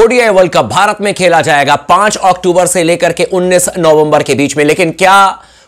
ODI world cup Bharat में खेला जाएगा पांच अक्टूबर से लेकर के उन्नीस नवंबर के बीच में लेकिन क्या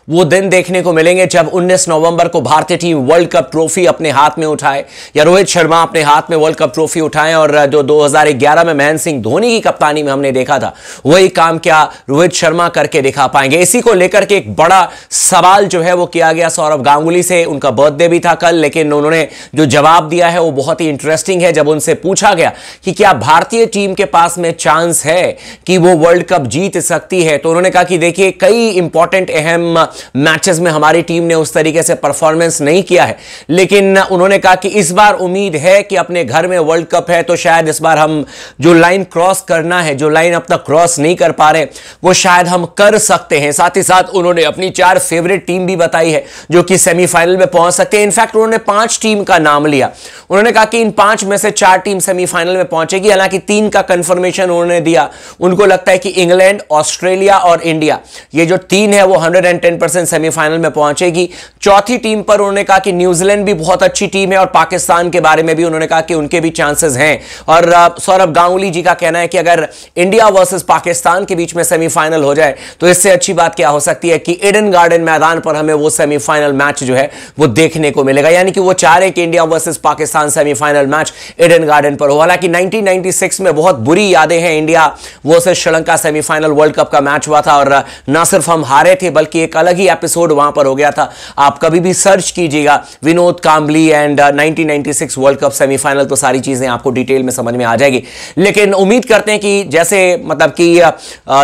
वो दिन देखने को मिलेंगे जब 19 नवंबर को भारतीय टीम वर्ल्ड कप ट्रॉफी अपने हाथ में उठाए या रोहित शर्मा अपने हाथ में वर्ल्ड कप ट्रॉफी उठाए और जो 2011 में महेंद्र सिंह धोनी की कप्तानी में हमने देखा था वही काम क्या रोहित शर्मा करके दिखा पाएंगे इसी को लेकर के एक बड़ा सवाल जो है वो किया गया सौरभ गांगुली से उनका बर्थडे भी था कल लेकिन उन्होंने जो जवाब दिया है वो बहुत ही इंटरेस्टिंग है जब उनसे पूछा गया कि क्या भारतीय टीम के पास में चांस है कि वो वर्ल्ड कप जीत सकती है तो उन्होंने कहा कि देखिए कई इंपॉर्टेंट अहम मैचेस में हमारी टीम ने उस तरीके से परफॉर्मेंस नहीं किया है लेकिन उन्होंने कहा कि इस बार उम्मीद है कि अपने घर में वर्ल्ड कप है तो शायद इस बार हम जो लाइन क्रॉस करना है जो लाइन अब तक क्रॉस नहीं कर पा रहे वो शायद हम कर सकते हैं साथ ही साथ उन्होंने अपनी चार फेवरेट टीम भी बताई है जो कि सेमीफाइनल में पहुंच सकते हैं इनफैक्ट उन्होंने पांच टीम का नाम लिया उन्होंने कहा कि इन पांच में से चार टीम सेमीफाइनल में पहुंचेगी हालांकि तीन का कंफर्मेशन उन्होंने दिया उनको लगता है कि इंग्लैंड ऑस्ट्रेलिया और इंडिया ये जो तीन है वो हंड्रेड परसेंट सेमीफाइनल में पहुंचेगी चौथी टीम पर उन्होंने कहा कि न्यूजीलैंड भी बहुत अच्छी टीम है और पाकिस्तान के बारे में भी उन्होंने कहा कि उनके भी चांसेस हैं और सौरभ गांगुली जी का कहना है कि अगर इंडिया वर्सेज पाकिस्तान के बीच में सेमीफाइनल हो जाए तो इससे अच्छी बात क्या हो सकती है कि इडन गार्डन मैदान पर हमें वो सेमीफाइनल मैच जो है वो देखने को मिलेगा यानी कि वो चाह रहे कि India versus Pakistan semifinal match Eden Garden पर हो हालांकि नाइनटीन में बहुत बुरी यादें हैं India versus Sri Lanka semifinal world cup का मैच हुआ था और ना सिर्फ हम हारे थे बल्कि एक अलग अलग ही एपिसोड वहां पर हो गया था आप कभी भी सर्च कीजिएगा Vinod Kambli and nineteen world cup semifinal तो सारी चीजें आपको डिटेल में समझ में आ जाएगी लेकिन उम्मीद करते हैं कि जैसे मतलब कि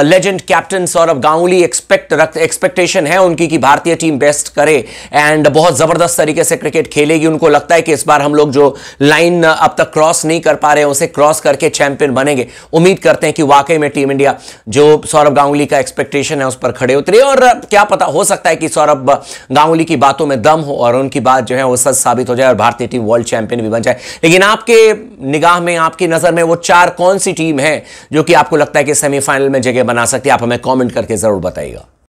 legend uh, captain uh, Saurav Ganguly expect रख एक्सपेक्टेशन है उनकी कि भारतीय टीम बेस्ट करे एंड बहुत जबरदस्त तरीके से क्रिकेट खेलेगी उनको लगता है कि इस बार हम लोग जो लाइन uh, अब तक क्रॉस नहीं कर पा रहे हैं उसे क्रॉस करके चैंपियन बनेंगे उम्मीद करते हैं कि वाकई में टीम इंडिया जो सौरभ गांगुली का एक्सपेक्टेशन है उस पर खड़े उतरे और क्या पता हो सकता है कि सौरभ गांगुली की बातों में दम हो और उनकी बात जो है वो सच साबित हो जाए और भारतीय टीम वर्ल्ड चैंपियन भी बन जाए लेकिन आपके निगाह में आपकी नजर में वो चार कौन सी टीम है जो कि आपको लगता है कि सेमीफाइनल में जगह बना सकती है आप हमें कॉमेंट करके जरूर बताइएगा